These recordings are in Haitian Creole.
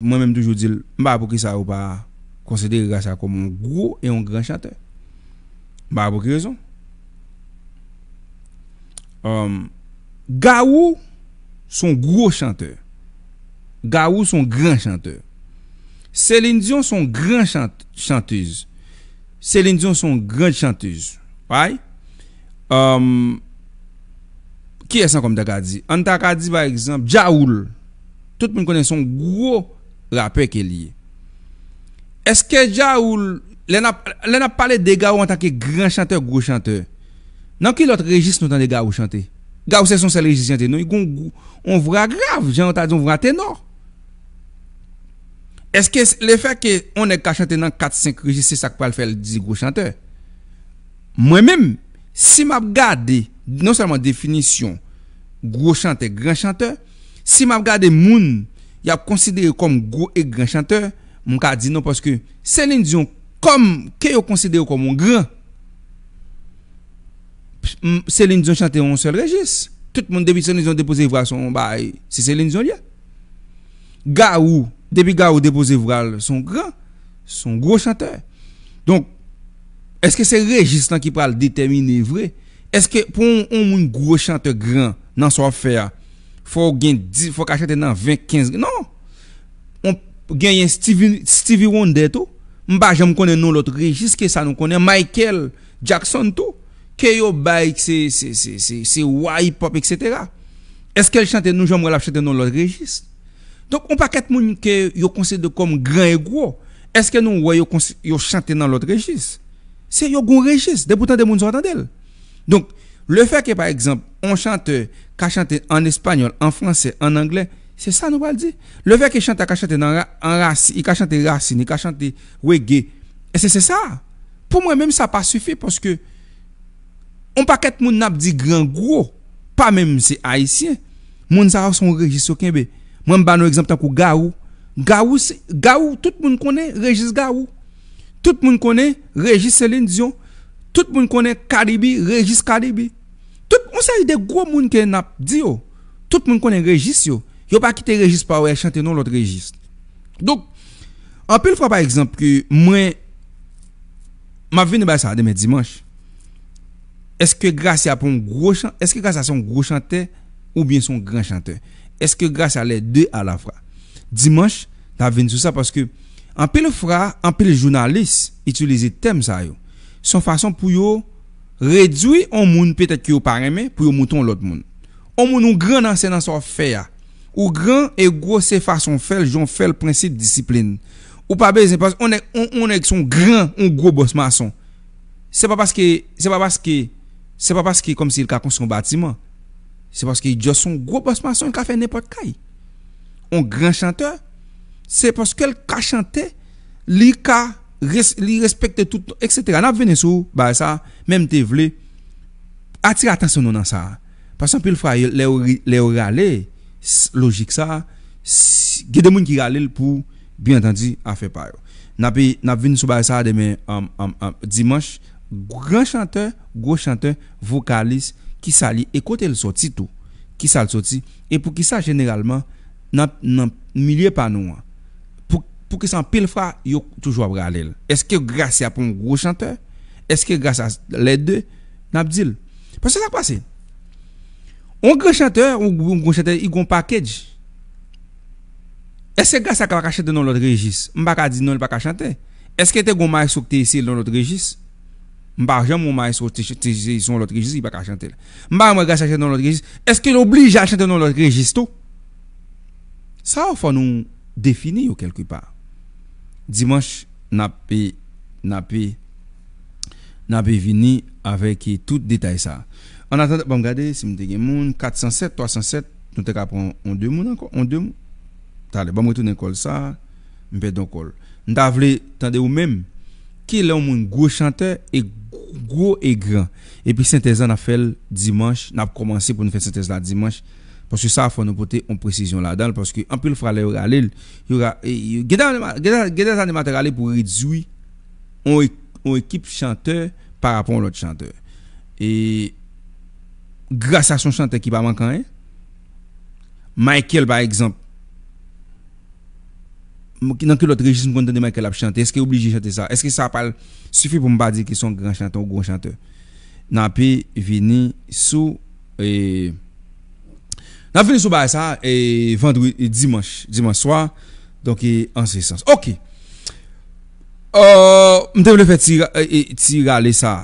Mwen menm toujou dil, mba pou ki sa ou pa konsede rega sa komon gwo e yon gran chante mba pou ki rezon um, Gaou son gwo chante Gaou son gran chante Selindyon son gran chante chantez Selindyon son gran chantez pay um, ki esan kom ta ka di an ta ka di va exemple, Jaoul tout moun konen son gwo raper ke liye. Eske ja ou lè na pale de ga ou an takye gran chanteur, gro chanteur. Nan ki lot rejist nou tan de ga ou chante? Ga ou se son se rejist chante, nou yon on vwa grav, jan an ta di yon vwa tenor. Eske lè fe ke on ne ka chante nan 4-5 rejist se sak pal fel di gro chanteur? Mwen mèm, si m ap gade non salman definisyon gro chanteur, gran chanteur, si m ap gade moun ya konsidere kom gro e gran chanteur, moun ka di nou pwoske, se lè nizyon kom, ke yo konsidere kom moun gran, se lè nizyon chanteur moun sel rejist, tout moun debi se lè nizyon depoze vral son, ba, se se lè nizyon lia. Garou, debi garou depoze vral son gran, son gro chanteur. Donk, eske se rejist nan ki pral determine vre, eske pou moun gro chanteur gran nan son fè a, faut gagner 10 faut acheter dans 20 15 non on a Stevie Stevie Wonder tout on pas jamais connaît non l'autre registre, que ça nous connaît Michael Jackson tout que yo bike c'est c'est c'est c'est pop etc. est-ce qu'elle chante nous jamais l'acheter dans l'autre registre donc on pas quatre monde que yo comme grand et gros est-ce que nous voyons yo, dans l'autre registre c'est yo bon registre des boutons des monde sont donc le fait que par exemple on chante ka chante en Espanyol, en Fransè, en Anglè, se sa nou bal di? Le vek e chante a ka chante en Rassi, e ka chante Rassi, e ka chante Wege, e se se sa? Pou mwen mèm sa pa sufi, porske, on paket moun nabdi gran gro, pa mèm se Haitien, moun zahav son rejis okienbe. Mwen mba nou egzemptan pou Garou, Garou, tout moun konen rejis Garou, tout moun konen rejis Selen Dijon, tout moun konen Karibi, rejis Karibi. Mwen mwen mwen mwen mwen mwen mwen mwen mwen mwen mwen mwen mwen mwen mwen mwen m Yon sa yon de gwo moun ke nap di yo Tout moun konen rejist yo Yo pa kite rejist pa wè chante nou lot rejist Dok Anpil fwa par exemple ki mwen Ma vini ba sa demè dimanche Eske grase a son gro chante Ou bien son gran chante Eske grase a le de ala fwa Dimanche ta vini sou sa Anpil fwa Anpil jounalist Son fason pou yo Rejoui ah. ou moun pete ki ou pareme pou ou mouton lout moun. Ou moun ou gran ansenansan fè ya. Ou gran e gwo se fason fèl joun fèl prinsip disipline. Ou pa bezen pas, ou nek son gran ou gwo bos mason. Se pa paske, se pa paske, se pa paske kom si il ka konson batiman. Se paske diyo son gwo bos mason, il ka fè nepot kay. Ou gran chanteur, se paske el ka chante, li ka... Li respecte tout, etc Nap vene sou, barisa, menm te vle Atire atensyon nou nan sa Pasan pou l fra, le ou rale Logik sa Gede moun ki rale pou Bien tanti a fe par Nap vene sou barisa demen Dimansh Gran chanteur, gros chanteur, vokalist Ki sa li ekote l soti tou Ki sa l soti E pou ki sa generalman Nap milye panou an pou ki san pil fra, yon toujwa bre alel. Eske grase apon grou chante, eske grase apon led de, nabdil. Pwese sa kwa se? On grou chante, yon grou chante yon pa kèdj. Eske grase akwa kache de nou lot regis, mba ka di nou li baka chante? Eske te goun may souk te isil nou lot regis? Mba jè moun may souk te isil nou lot regis, li baka chante. Mba yon may grase akwa chante nou lot regis, eske li oblige akwa chante nou lot regis tou? Sa ou fò nou defini yo kelkou pa? Dimanche, n ap pe vini avek tout detay sa. An atate, bam gade, si m te gen moun, 407, 307, ton te kap an 2 moun an kon, an 2 moun. Tade, bam wetounen kol sa, m pe don kol. N ta vle, tande ou menm, ki lè ou moun gwo chante, e gwo e gran. Epi Sintesa na fel dimanche, nap komanse pou nou fe Sintesa la dimanche. Paske sa fwa nou pote yon precizyon la dan. Paske anpil fwa lè yon ralèl. Gèdè ane mater alè pou redzoui yon ekip chanteur parapon lout chanteur. E grase a son chanteur ki ba mankane. Michael par exemple. Mou ki nan ke lout rejism kon dene Michael ap chante. Eske oblije chante sa. Eske sa apal. Sufi pou mba di ki son gran chanteur ou gon chanteur. Nan api vini sou e Nafine sou ba esa, vendwe dimanswa, donke ansesans. Ok, euh, mte mle fe e, e, tira le sa.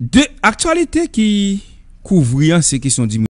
De aktualite ki kouvri an se kesyon dimanswa.